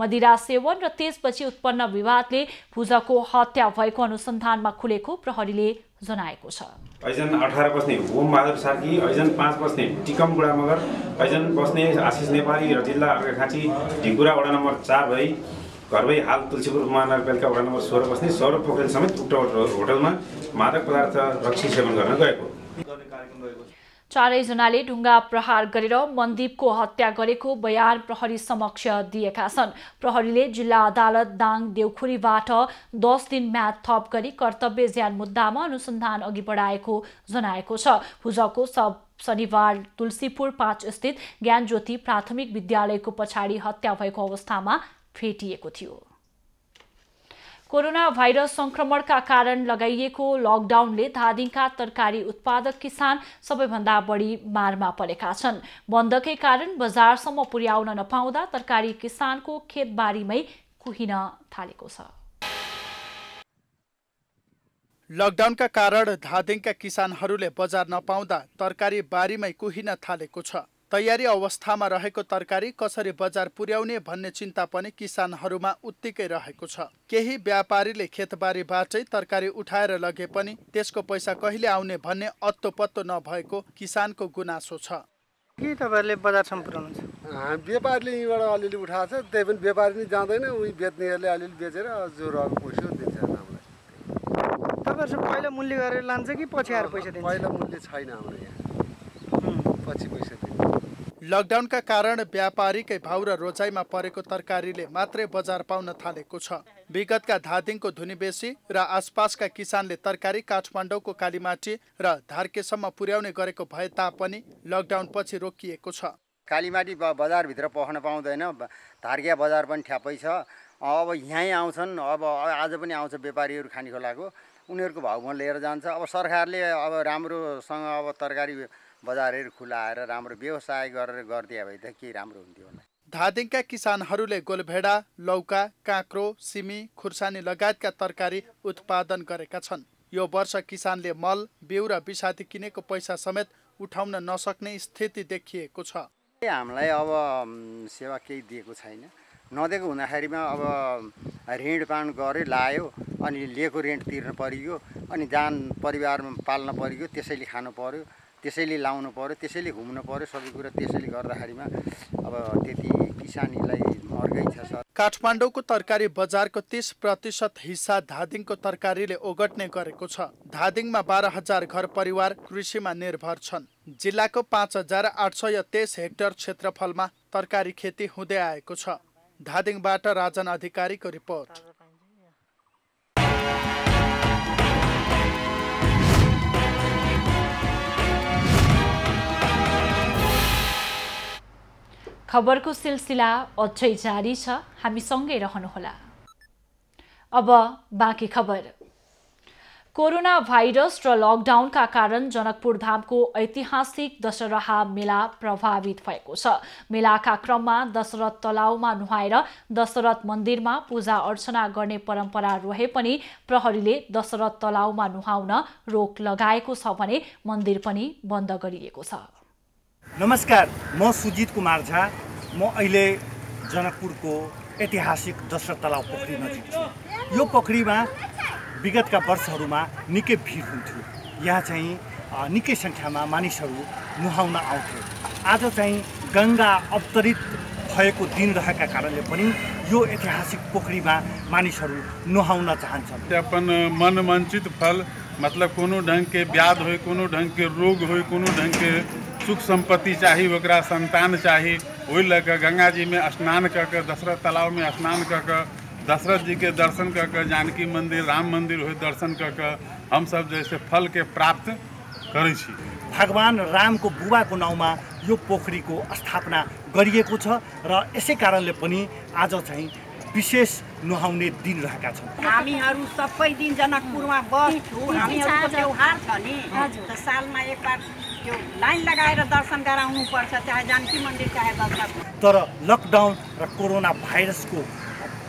Speaker 1: मदिरा सेवन र त्यसपछि उत्पन्न विवादले भुजको हत्या भएको अनुसन्धानमा खुलेको प्रहरीले जनाएको छ
Speaker 2: ऐजन अठार बस्ने ओम बहादुर सार्की ऐजन पाँच बस्ने टिकम बुढा मगर ऐजन बस्ने आशिष नेपाली र जिल्ला अर्घाखाँची ढिकुरा वडा नम्बर चार भई घरमै हाल तुलसीपुर महानगरपालिका वार्ड नम्बर सोह्र बस्ने सौरभ पोखरेल समेत उक्त होटलमा मादक पदार्थ रक्सी सेवन गर्न गएको
Speaker 1: चारैजनाले ढुङ्गा प्रहार गरेर मन्दीपको हत्या गरेको बयान प्रहरी समक्ष दिएका छन् प्रहरीले जिल्ला अदालत दाङ देउखुरीबाट दस दिन म्याद थप गरी कर्तव्य ज्यान मुद्दामा अनुसन्धान अघि बढाएको जनाएको छ हुजको सब शनिबार तुलसीपुर पाँच स्थित ज्ञानज्योति प्राथमिक विद्यालयको पछाडि हत्या भएको अवस्थामा फेटिएको थियो कोरोना भाइरस संक्रमणका कारण लगाइएको लकडाउनले धादिङका तरकारी उत्पादक किसान सबैभन्दा बढी मारमा परेका छन् बन्दकै कारण बजारसम्म पुर्याउन नपाउँदा तरकारी किसानको खेतबारीमै कुहिन थालेको छ
Speaker 4: लकडाउनका कारण धादिङका किसानहरूले बजार नपाउँदा तरकारी बारीमै कुहिन थालेको छ तयारी अवस्थामा रहेको तरकारी कसरी बजार पुर्याउने भन्ने चिन्ता पनि किसानहरूमा उत्तिकै रहेको छ केही व्यापारीले खेतबारीबाटै तरकारी उठाएर लगे पनि त्यसको पैसा कहिले आउने भन्ने अत्तो पत्तो नभएको किसानको गुनासो छ के तपाईँहरूले
Speaker 2: बजारसम्म पुऱ्याउनुहुन्छ व्यापारीले यहीँबाट अलिअलि उठाएको छ त्यही पनि व्यापारी नै जाँदैन उही बेच्नेहरूले अलिअलि बेचेर जोरको पैसा दिन्छ तपाईँहरूसँग पहिला मूल्य गरेर लान्छ कि पछि आएर पैसा दिन्छ पहिला मूल्य छैन हाम्रो यहाँ पछि पैसा दिन्छ
Speaker 4: लकडाउनका कारण व्यापारीकै भाउ र रोजाइमा परेको तरकारीले मात्रै बजार पाउन थालेको छ विगतका धादिङको धुनीबेसी र आसपासका किसानले तरकारी काठमाडौँको
Speaker 2: कालीमाटी र धार्केसम्म पुर्याउने गरेको
Speaker 4: भए तापनि लकडाउनपछि रोकिएको छ
Speaker 2: कालीमाटी बजारभित्र पख्न पाउँदैन धार्के बजार पनि ठ्यापै छ अब यहीँ आउँछन् अब आज पनि आउँछ व्यापारीहरू खाने खोलाको उनीहरूको भाउ लिएर जान्छ अब सरकारले अब राम्रोसँग अब तरकारी बजारहरू खुलाएर राम्रो व्यवसाय गरेर गरिदियो भए त के राम्रो हुन्थ्यो होला
Speaker 4: धादिङका किसानहरूले गोलभेडा लौका काँक्रो सिमी खुर्सानी लगायतका तरकारी उत्पादन गरेका छन् यो वर्ष किसानले मल बिउ र विषादी किनेको पैसा समेत उठाउन नसक्ने स्थिति देखिएको छ
Speaker 2: हामीलाई अब सेवा केही दिएको छैन नदिएको हुँदाखेरिमा अब ऋणपान गरे लायो अनि लिएको ऋण तिर्नु पऱ्यो अनि जान परिवारमा पाल्न पऱ्यो त्यसैले खानु पऱ्यो त्यसैले लाउनु पऱ्यो त्यसैले घुम्नु पऱ्यो सबै कुरा त्यसैले गर्दाखेरिमा अब त्यति किसानीलाई मर्गै छ सर काठमाडौँको तरकारी
Speaker 4: बजारको तिस प्रतिशत हिस्सा धादिङको तरकारीले ओगट्ने गरेको छ धादिङमा बाह्र हजार घर परिवार कृषिमा निर्भर छन् जिल्लाको पाँच हजार आठ सय तेइस हेक्टर क्षेत्रफलमा तरकारी खेती हुँदै आएको छ धादिङबाट राजन अधिकारीको रिपोर्ट
Speaker 1: खबरको सिलसिला अझै जारी छ हामी सँगै रहनुहोला अब बाँकी खबर कोरोना भाइरस र लकडाउनका कारण जनकपुर ऐतिहासिक दशहरा मेला प्रभावित भएको छ मेलाका क्रममा दशरथ तलाउमा नुहाएर दशरथ मन्दिरमा पूजा अर्चना गर्ने परम्परा रहे पनि प्रहरीले दशरथ तलाउमा नुहाउन रोक लगाएको छ भने मन्दिर पनि बन्द गरिएको छ
Speaker 2: नमस्कार म सुजित कुमार झा म अहिले जनकपुरको ऐतिहासिक दशरथ तलाउ पोखरी नजिक छु यो पोखरीमा विगतका वर्षहरूमा निकै भिड हुन्थ्यो यहाँ चाहिँ निकै सङ्ख्यामा मानिसहरू नुहाउन आउँथ्यो आज चाहिँ गङ्गा अवतरित भएको दिन रहेका कारणले पनि यो ऐतिहासिक पोखरीमा मानिसहरू नुहाउन चाहन्छन् पनि मनमञ्चित फल मतलब कोनो
Speaker 4: ढङ्गके व्याध होइ कोनो ढङ्गके रोग होइ कोनो ढङ्गके सुख सम्पत्ति चाही ओकरा सन्तान चाही ओहि लऽ कऽ गङ्गाजीमे स्नान कऽ कऽ दशरथ तालाबमे स्नान कऽ कऽ
Speaker 2: दशरथ जीके दर्शन कऽ कऽ जानकी मन्दिर राम मन्दिर ओहि दर्शन कऽ कऽ हमसभ जे है से फलके प्राप्त करै छी भगवान रामको बुबाको नाउँमा यो पोखरीको स्थापना गरिएको छ र यसै कारणले पनि आज चाहिँ विशेष नुहाउने दिन रहेका छन्
Speaker 3: हामीहरू सबै दिन जनकपुरमा बस्छौँ हामीहरूको त्यौहार छ नि सालमा एकपल्ट त्यो लाइन लगाएर दर्शन पर्छ चाहे जानकी
Speaker 1: मन्दिर चाहे दर्शन
Speaker 2: तर लकडाउन र कोरोना भाइरसको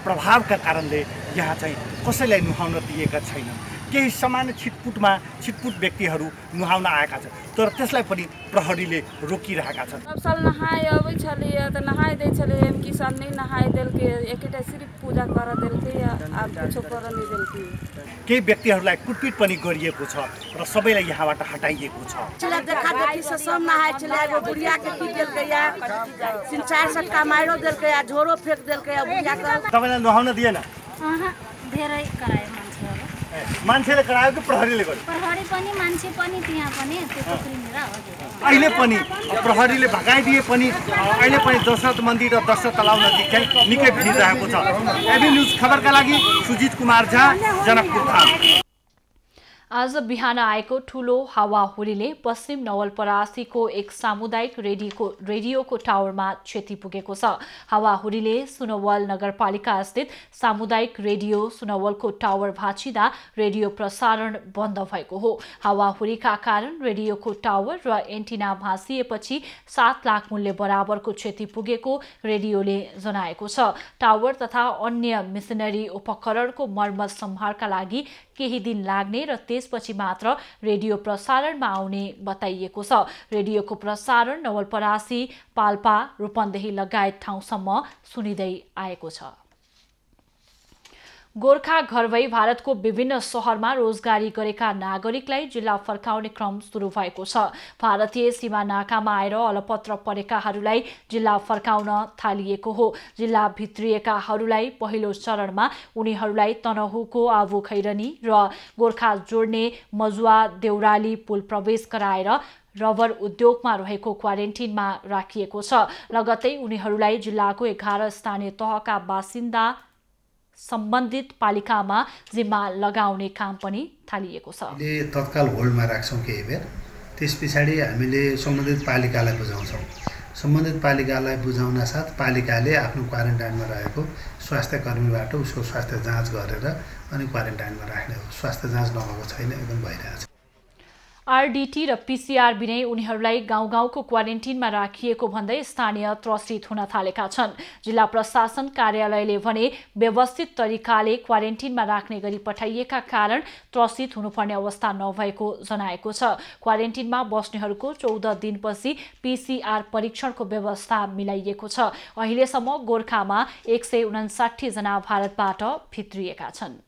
Speaker 2: प्रभावका कारणले यहाँ चाहिँ कसैलाई नुहाउन दिएका छैनन् केही सामान्य छिटपुटमा छिटपुट व्यक्तिहरू नुहाउन आएका छन् तर त्यसलाई पनि प्रहरीले रोकिरहेका छन् सब साल
Speaker 1: नहाय अबै छले त नहाय दै छलिए कि सब नै नहाय देलकै एकैटा सिर्फ पूजा कर देलकै आ कुछो कर नै देलकै
Speaker 2: केही व्यक्तिहरूलाई कुटपिट पनि गरिएको छ र सबैलाई यहाँबाट हटाइएको छ
Speaker 1: सिन्चार सट्टा माइरो देलकै झोरो फेक देलकै बुढियाको तपाईँलाई
Speaker 2: नुहाउन दिएन धेरै करायो मान्छेले गरायो कि प्रहरीले गर्यो प्रहरी पनि
Speaker 4: मान्छे पनि त्यहाँ पनि त्यो हजुर
Speaker 2: अहिले पनि प्रहरीले भगाइदिए पनि
Speaker 1: अहिले
Speaker 2: पनि दशरथ मन्दिर र दशरथ तलाउ नजिक चाहिँ निकै भिड रहेको छ एभी न्युज खबरका लागि सुजित कुमार झा जनकपुर
Speaker 1: आज बिहान आएको ठुलो हावाहुरीले पश्चिम नवलपरासीको एक सामुदायिक रेडियोको रेडियोको टावरमा क्षति पुगेको छ हावाहुरीले सुनवल नगरपालिका स्थित सामुदायिक रेडियो सुनवलको टावर भाँचिँदा रेडियो प्रसारण बन्द भएको हो हावाहुरीका कारण रेडियोको टावर र एन्टिना भाँसिएपछि सात लाख मूल्य बराबरको क्षति पुगेको रेडियोले जनाएको छ टावर तथा अन्य मिसिनरी उपकरणको मर्मत सम्हारका लागि केही दिन लाग्ने र त्यसपछि मात्र रेडियो प्रसारणमा आउने बताइएको छ रेडियोको प्रसारण नवलपरासी पाल्पा रूपन्देही लगायत ठाउँसम्म सुनिँदै आएको छ गोर्खा घर भई भारतको विभिन्न सहरमा रोजगारी गरेका नागरिकलाई जिल्ला फर्काउने क्रम सुरु भएको छ भारतीय सीमा नाकामा आएर अलपत्र परेकाहरूलाई जिल्ला फर्काउन थालिएको हो जिल्ला भित्रिएकाहरूलाई पहिलो चरणमा उनीहरूलाई तनहुको आबु खैरनी र गोर्खा जोड्ने मजुवा देउराली पुल प्रवेश गराएर रबर उद्योगमा रहेको क्वारेन्टिनमा राखिएको छ लगत्तै उनीहरूलाई जिल्लाको एघार स्थानीय तहका बासिन्दा सम्बन्धित पालिकामा जिम्मा लगाउने काम पनि थालिएको छ
Speaker 2: तत्काल होल्डमा राख्छौँ केही बेर त्यस पछाडि हामीले सम्बन्धित पालिकालाई बुझाउँछौँ सम्बन्धित पालिकालाई बुझाउन साथ पालिकाले आफ्नो क्वारेन्टाइनमा रहेको स्वास्थ्य कर्मीबाट उसको स्वास्थ्य जाँच गरेर अनि क्वारेन्टाइनमा राख्ने हो स्वास्थ्य जाँच नभएको छैन एकदम भइरहेछ
Speaker 1: आरडिटी र पिसिआर बिनै उनीहरूलाई गाउँ गाउँको क्वारेन्टिनमा राखिएको भन्दै स्थानीय त्रसित हुन थालेका छन् जिल्ला प्रशासन कार्यालयले भने व्यवस्थित तरिकाले क्वारेन्टिनमा राख्ने गरी पठाइएका कारण त्रसित हुनुपर्ने अवस्था नभएको जनाएको छ क्वारेन्टिनमा बस्नेहरूको चौध दिनपछि पिसिआर परीक्षणको व्यवस्था मिलाइएको छ अहिलेसम्म गोर्खामा एक सय उनासाठी जना भारतबाट भित्रिएका छन्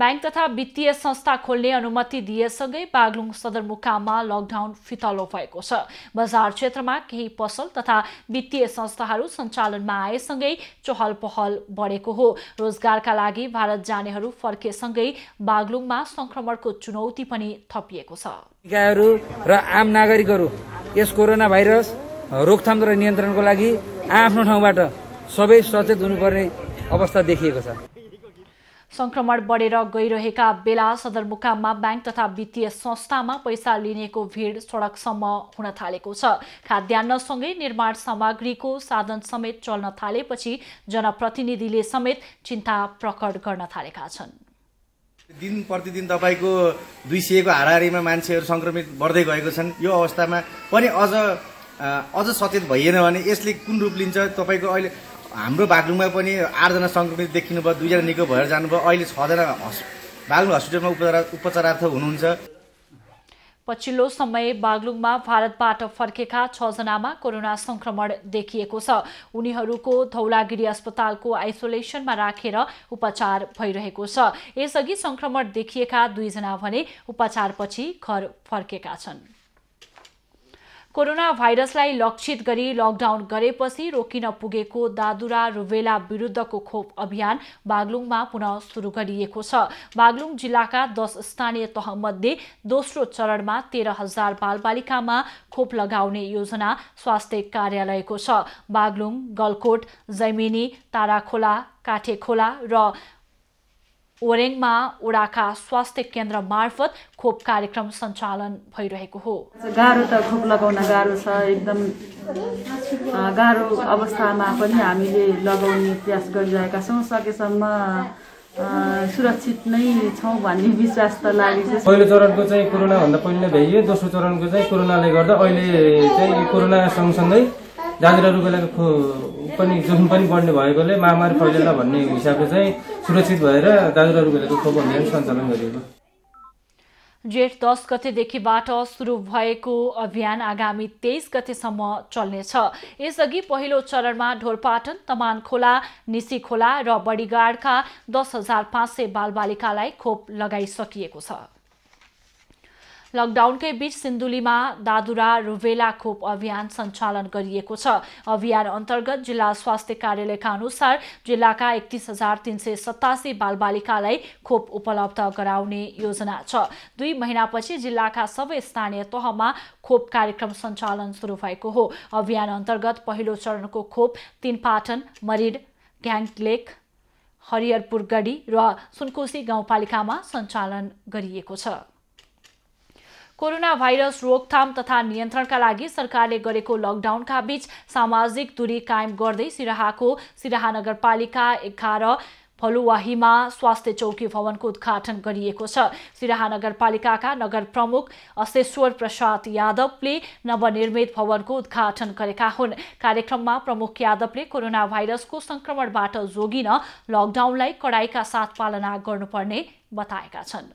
Speaker 1: ब्याङ्क तथा वित्तीय संस्था खोल्ने अनुमति दिएसँगै बागलुङ सदरमुकाममा लकडाउन फितलो भएको छ बजार क्षेत्रमा केही पसल तथा वित्तीय संस्थाहरू सञ्चालनमा आएसँगै चहल पहल बढेको हो रोजगारका लागि भारत जानेहरू फर्केसँगै बागलुङमा संक्रमणको चुनौती पनि थपिएको छ
Speaker 2: निकायहरू र आम नागरिकहरू यस कोरोना भाइरस रोकथाम र नियन्त्रणको लागि आफ्नो ठाउँबाट सबै सचेत हुनुपर्ने अवस्था देखिएको छ
Speaker 1: संक्रमण बढेर गइरहेका बेला सदरमुकाममा ब्याङ्क तथा वित्तीय संस्थामा पैसा लिनेको भिड सडकसम्म हुन थालेको छ खाद्यान्नसँगै निर्माण सामग्रीको साधन समेत चल्न थालेपछि जनप्रतिनिधिले समेत चिन्ता प्रकट गर्न थालेका छन्
Speaker 2: दिन प्रतिदिन तपाईँको दुई सयको हाराहारीमा मान्छेहरू सङ्क्रमित बढ्दै गएको छन् यो अवस्थामा पनि अझ अझ सचेत भइएन भने यसले कुन रूप लिन्छ तपाईँको अहिले हाम्रो बागलुङमा पनि आठजना सङ्क्रमित देखिनु भयो दुईजना निको भएर जानुभयो अहिले छजना हस् बागलुङ हस्पिटलमा उपचार उपचारार्थ हुनुहुन्छ
Speaker 1: पछिल्लो समय बागलुङमा भारतबाट फर्केका छजनामा कोरोना संक्रमण देखिएको छ उनीहरूको धौलागिरी अस्पतालको आइसोलेसनमा राखेर उपचार भइरहेको छ यसअघि संक्रमण देखिएका दुईजना भने उपचारपछि घर फर्केका छन् कोरोना भाइरसलाई लक्षित गरी लकडाउन गरेपछि रोकिन पुगेको दादुरा रुबेला विरुद्धको खोप अभियान बागलुङमा पुनः सुरु गरिएको छ बागलुङ जिल्लाका दस स्थानीय तहमध्ये दोस्रो चरणमा तेह्र हजार बालबालिकामा खोप लगाउने योजना स्वास्थ्य कार्यालयको छ बागलुङ गलकोट जैमिनी ताराखोला काठेखोला र ओरेङमा ओडाका स्वास्थ्य केन्द्र मार्फत खोप कार्यक्रम सञ्चालन भइरहेको हो गाह्रो त खोप लगाउन गाह्रो छ एकदम गाह्रो अवस्थामा पनि हामीले लगाउने प्रयास गरिरहेका छौँ सकेसम्म सुरक्षित नै छौँ भन्ने विश्वास त लागेको छ पहिलो
Speaker 3: चरणको चाहिँ कोरोनाभन्दा पहिले भ्याइयो दोस्रो चरणको चाहिँ कोरोनाले गर्दा अहिले चाहिँ कोरोना सँगसँगै जहाँनिर रुबेलाको खो पनि जोखिम पनि बढ्ने भएकोले महामारी फैलिएला भन्ने हिसाबले चाहिँ सुरक्षित भएर दाजुरा रुबेलाको खोप अभियान सञ्चालन गरिएको
Speaker 1: जेठ दस गतेदेखिबाट सुरु भएको अभियान आगामी तेइस गतेसम्म चल्नेछ यसअघि पहिलो चरणमा ढोरपाटन तमान खोला निसी खोला र बडीगाडका दस हजार पाँच सय बालबालिकालाई खोप लगाइसकिएको छ लकडाउनकै बीच सिन्धुलीमा दादुरा रुबेला खोप अभियान सञ्चालन गरिएको छ अभियान अन्तर्गत जिल्ला स्वास्थ्य कार्यालयका अनुसार जिल्लाका एकतिस हजार तिन सय सतासी बालबालिकालाई खोप उपलब्ध गराउने योजना छ दुई महिनापछि जिल्लाका सबै स्थानीय तहमा खोप कार्यक्रम सञ्चालन सुरु भएको हो अभियान अन्तर्गत पहिलो चरणको खोप तिनपाटन मरिड ग्याङलेक हरियरपुरगढी र सुनकोसी गाउँपालिकामा सञ्चालन गरिएको छ कोरोना भाइरस रोकथाम तथा नियन्त्रणका लागि सरकारले गरेको लकडाउनका बीच सामाजिक दूरी कायम गर्दै सिराहाको सिराहा नगरपालिका एघार फलुवाहीमा स्वास्थ्य चौकी भवनको उद्घाटन गरिएको छ सिराहा नगरपालिकाका नगर प्रमुख अशेश्वर प्रसाद यादवले नवनिर्मित भवनको उद्घाटन गरेका हुन् कार्यक्रममा प्रमुख यादवले कोरोना भाइरसको संक्रमणबाट जोगिन लकडाउनलाई कडाईका साथ पालना गर्नुपर्ने बताएका छन्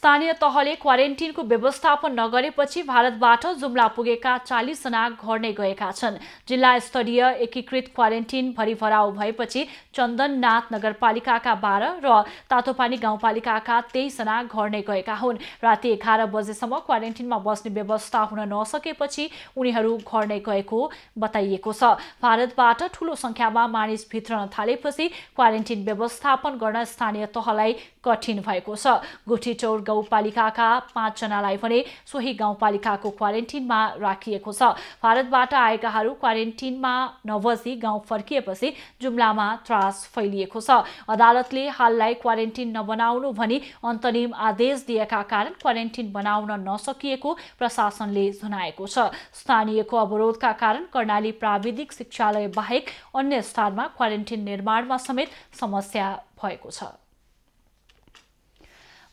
Speaker 1: स्थानीय तहले क्वारेन्टिनको व्यवस्थापन नगरेपछि भारतबाट जुम्ला पुगेका चालिसजना घर नै गएका छन् जिल्ला स्तरीय एकीकृत क्वारेन्टिन भरिभराउ भएपछि चन्दननाथ नगरपालिकाका बाह्र र तातोपानी गाउँपालिकाका तेइसजना घर नै गएका हुन् राति एघार बजेसम्म क्वारेन्टिनमा बस्ने व्यवस्था हुन नसकेपछि उनीहरू घर नै गएको बताइएको छ भारतबाट ठूलो सङ्ख्यामा मानिस भित्रन थालेपछि क्वारेन्टिन व्यवस्थापन गर्न स्थानीय तहलाई कठिन भएको छ गुठी चौर गाउँपालिकाका पाँचजनालाई भने सोही गाउँपालिकाको क्वारेन्टिनमा राखिएको छ भारतबाट आएकाहरू क्वारेन्टिनमा नबसी गाउँ फर्किएपछि जुम्लामा त्रास फैलिएको छ अदालतले हाललाई क्वारेन्टिन नबनाउनु भनी अन्तरिम आदेश दिएका कारण क्वारेन्टिन बनाउन नसकिएको प्रशासनले जनाएको छ स्थानीयको अवरोधका कारण कर्णाली प्राविधिक शिक्षालय बाहेक अन्य स्थानमा क्वारेन्टिन निर्माणमा समेत समस्या भएको छ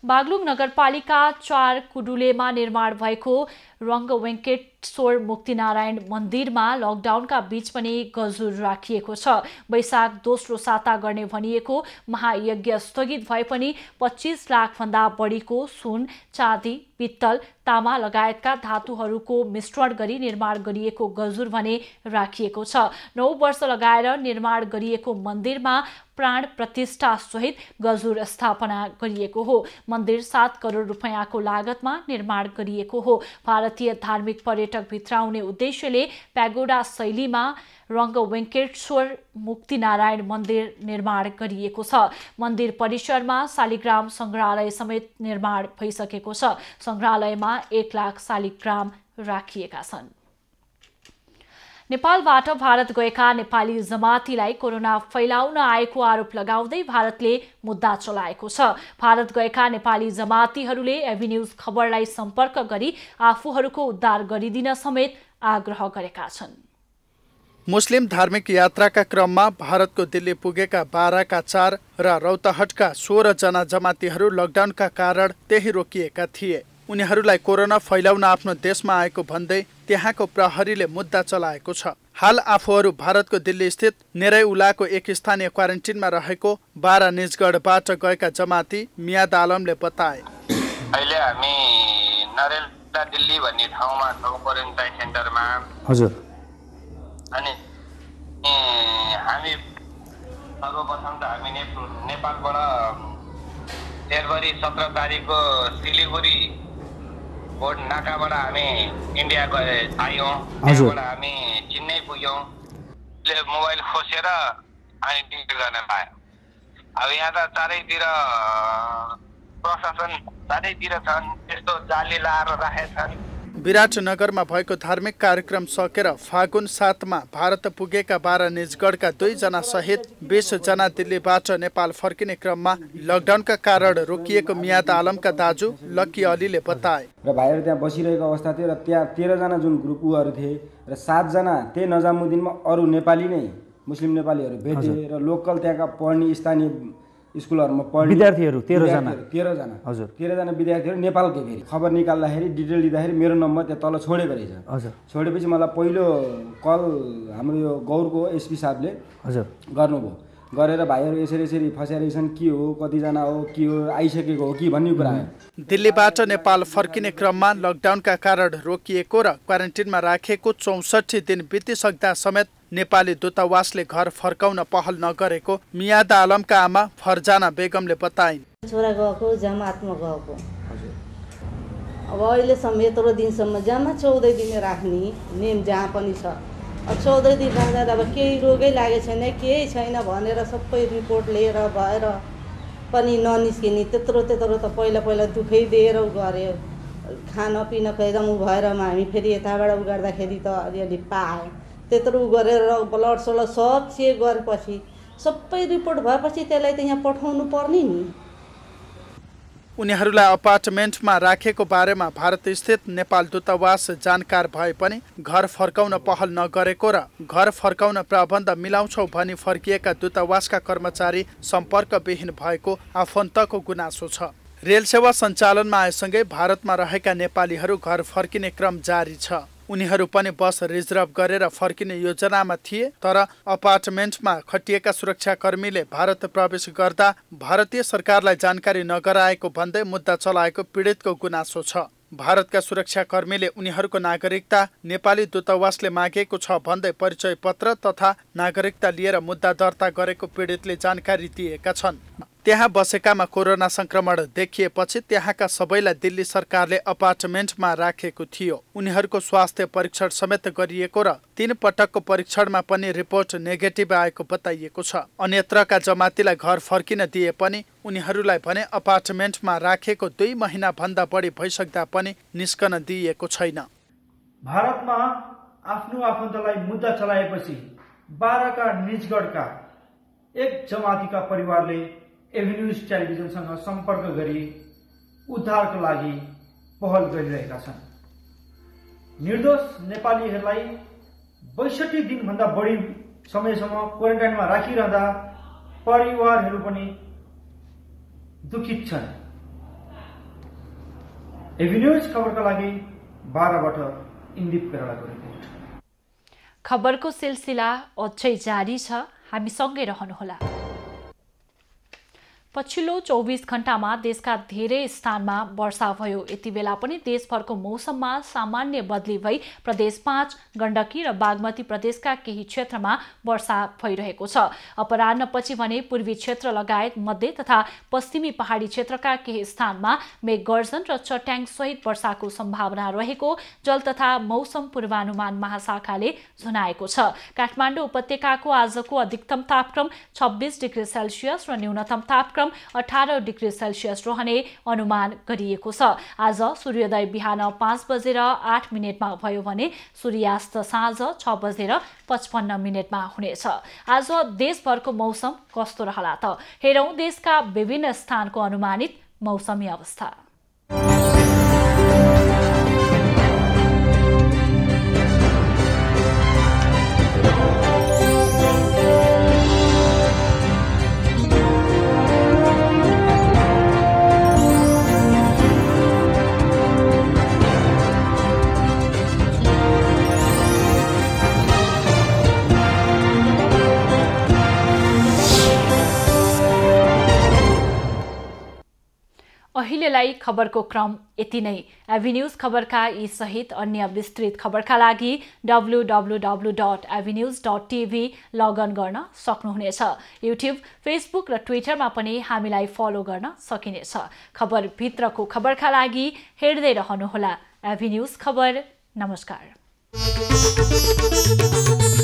Speaker 1: बागलुङ नगरपालिका चार कुडुलेमा निर्माण भएको रङ्गवेङ्केश्वर मुक्तिनारायण मन्दिरमा लकडाउनका बीच पनि गजुर राखिएको छ वैशाख दोस्रो साता गर्ने भनिएको महायज्ञ स्थगित भए पनि पच्चिस लाखभन्दा बढीको सुन चाँदी पित्तल तामा लगायतका धातुहरूको मिश्रण गरी निर्माण गरिएको गजुर भने राखिएको छ नौ वर्ष लगाएर निर्माण गरिएको मन्दिरमा प्राण प्रतिष्ठासहित गजुर स्थापना गरिएको हो मन्दिर सात करोड रुपियाँको लागतमा निर्माण गरिएको हो भारत भारतीय धार्मिक पर्यटक भित्राउने उद्देश्यले प्यागोडा शैलीमा रङ्गवेङ्केश्वर मुक्तिनारायण मन्दिर निर्माण गरिएको छ मन्दिर परिसरमा शालिग्राम सङ्ग्रहालय समेत निर्माण भइसकेको छ सङ्ग्रहालयमा एक लाख शालिग्राम राखिएका छन् नेपालबाट भारत गएका नेपाली जमातीलाई कोरोना फैलाउन आएको आरोप लगाउँदै भारतले मुद्दा चलाएको छ भारत गएका नेपाली जमातीहरूले एभिन्युज खबरलाई सम्पर्क गरी आफूहरूको उद्धार गरिदिन समेत आग्रह गरेका छन्
Speaker 4: मुस्लिम धार्मिक यात्राका क्रममा भारतको दिल्ली पुगेका बाह्रका चार र रौतहटका सोह्रजना जमातीहरू लकडाउनका कारण त्यही रोकिएका थिए उनीहरूलाई कोरोना फैलाउन आफ्नो देशमा आएको भन्दै त्यहाँको प्रहरीले मुद्दा चलाएको छ हाल आफूहरू भारतको दिल्लीस्थित नेरैउलाको एक स्थानीय क्वारेन्टिनमा रहेको बारा निजगढबाट गएका जमाती मियाद आलमले बताए
Speaker 3: अहिले हामी नरेला दिल्ली भन्ने ठाउँमा छौँ क्वारेन्टाइन सेन्टरमा
Speaker 2: हजुर अनि
Speaker 3: हामी सर्वप्रथम त हामी नेपालबाट फेब्रुअरी
Speaker 2: सत्र तारिकको सिलिगुडी भोट नाकाबाट हामी इन्डिया गए आयौँ
Speaker 3: त्यहाँबाट हामी चिन्नै पुग्यौँ मोबाइल खोसेर हामी डिल गर्न
Speaker 4: पायौँ अब यहाँ त चारैतिर प्रशासन चारैतिर छन् त्यस्तो जाली लाएर राखेका छन् विराटनगरमा भएको धार्मिक कार्यक्रम सकेर फागुन सातमा भारत पुगेका बाह्र निजगढका दुईजना सहित बिसजना दिल्लीबाट नेपाल फर्किने क्रममा लकडाउनका कारण रोकिएको मियाद आलमका दाजु लक्की अलीले बताए
Speaker 2: र भाइहरू त्यहाँ बसिरहेको अवस्था थियो र त्यहाँ तेह्रजना जुन ग्रुप उहरू थिए र सातजना त्यही नजामुद्दिनमा अरू नेपाली नै मुस्लिम नेपालीहरू भेटे र लोकल त्यहाँका पढ्ने स्थानीय स्कुलहरूमा पढ विद्यार्थीहरू तेह्रजना तेह्रजना हजुर तेह्रजना विद्यार्थीहरू नेपालको फेरि खबर निकाल्दाखेरि डिटेल दिँदाखेरि मेरो नम्बर त्यहाँ तल छोडेको रहेछ हजुर छोडेपछि मलाई पहिलो कल हाम्रो यो गौरको एसपी साहबले हजुर गर्नुभयो गरेर भाइहरू यसरी यसरी फसेर के हो कतिजना हो के हो आइसकेको हो कि भन्ने कुरा आयो
Speaker 4: दिल्लीबाट नेपाल फर्किने क्रममा लकडाउनका कारण रोकिएको र क्वारेन्टिनमा राखेको चौसठी दिन बितिसक्दा समेत नेपाली दूतावासले घर फर्काउन पहल नगरेको मियादा आलमका आमा फरजाना बेगमले बताइन्
Speaker 1: छोरा गएको जमातमा गएको अब अहिलेसम्म यत्रो दिनसम्म जम्मा चौध दिन राख्ने नेम जहाँ पनि छ चौध दिन राख्दा अब केही रोगै लागेको छैन केही छैन भनेर सबै रिपोर्ट लिएर भएर पनि ननिस्किने त्यत्रो त्यत्रो त पहिला पहिला दुःखै दिएर गऱ्यो खानपिन एकदम उ भएर हामी फेरि यताबाट उ गर्दाखेरि त अलिअलि पाएँ त्यत्रो गरेर ब्लड सलड सब चेक गरेपछि सबै रिपोर्ट भएपछि त्यसलाई त यहाँ पठाउनु पर्ने नि
Speaker 4: उनीहरूलाई अपार्टमेन्टमा राखेको बारेमा भारतस्थित नेपाल दूतावास जानकार भए पनि घर फर्काउन पहल नगरेको र घर फर्काउन प्रबन्ध मिलाउँछौ भनी फर्किएका दूतावासका कर्मचारी सम्पर्कविहीन भएको आफन्तको गुनासो छ रेल सेवा सञ्चालनमा आएसँगै भारतमा रहेका नेपालीहरू घर फर्किने क्रम जारी छ उनीहरू पनि बस रिजर्भ गरेर फर्किने योजनामा थिए तर अपार्टमेन्टमा खटिएका सुरक्षाकर्मीले भारत प्रवेश गर्दा भारतीय सरकारलाई जानकारी नगराएको भन्दै मुद्दा चलाएको पीडितको गुनासो छ भारतका सुरक्षाकर्मीले उनीहरूको नागरिकता नेपाली दूतावासले मागेको छ भन्दै परिचय पत्र तथा नागरिकता लिएर मुद्दा दर्ता गरेको पीडितले जानकारी दिएका छन् त्यहाँ बसेकामा कोरोना संक्रमण देखिएपछि त्यहाँका सबैलाई दिल्ली सरकारले अपार्टमेन्टमा राखेको थियो उनीहरूको स्वास्थ्य परीक्षण समेत गरिएको र तीन पटकको परीक्षणमा पनि रिपोर्ट नेगेटिभ आएको बताइएको छ अन्यत्रका जमातीलाई घर फर्किन दिए पनि उनीहरूलाई भने अपार्टमेन्टमा राखेको दुई महिनाभन्दा बढी भइसक्दा पनि निस्कन दिइएको छैन
Speaker 2: भारतमा आफ्नो आफन्तलाई मुद्दा चलाएपछि बाह्रका निजगढका एक जमातीका परिवारले एभिन्युज टेलिभिजनसँग सम्पर्क गरी उद्धारको लागि पहल गरिरहेका छन् निर्दोष नेपालीहरूलाई बैसठी दिनभन्दा बढी समयसम्म क्वारेन्टाइनमा राखिरहँदा परिवारहरू पनि दुखित छन् एभिन्युज खबरका लागि बाह्रबाट इन्दिप पेरालाको रिपोर्ट
Speaker 1: खबरको सिलसिला अझै जारी छ हामी सँगै रहनुहोला पछिल्लो चौबिस घण्टामा देशका धेरै स्थानमा वर्षा भयो यति बेला पनि देशभरको मौसममा सामान्य बदली भई प्रदेश पाँच गण्डकी र बागमती प्रदेशका केही क्षेत्रमा वर्षा भइरहेको छ अपरान्नपछि भने पूर्वी क्षेत्र लगायत मध्य तथा पश्चिमी पहाडी क्षेत्रका केही स्थानमा मेघगर्जन र सहित वर्षाको सम्भावना रहेको जल तथा मौसम पूर्वानुमान महाशाखाले जनाएको छ काठमाडौँ उपत्यकाको आजको अधिकतम तापक्रम छब्बिस डिग्री सेल्सियस र न्यूनतम तापक्रम तापक्रम अठार डिग्री सेल्सियस रहने अनुमान गरिएको छ आज सूर्योदय बिहान पाँच बजेर आठ मिनटमा भयो भने सूर्यास्त साँझ छ बजेर पचपन्न मिनटमा हुनेछ आज देशभरको मौसम कस्तो रहला त हेरौँ देशका विभिन्न स्थानको अनुमानित मौसमी अवस्था अहिलेलाई खबरको क्रम यति नै एभिन्युज खबरका यी सहित अन्य विस्तृत खबरका लागि W W W dot avenues dot TV लगन गर्न सक्नुहुनेछ युट्युब फेसबुक र ट्विटरमा पनि हामीलाई फलो गर्न सकिनेछ खबरभित्रको खबरका लागि हेर्दै रहनुहोला एभिन्युज खबर नमस्कार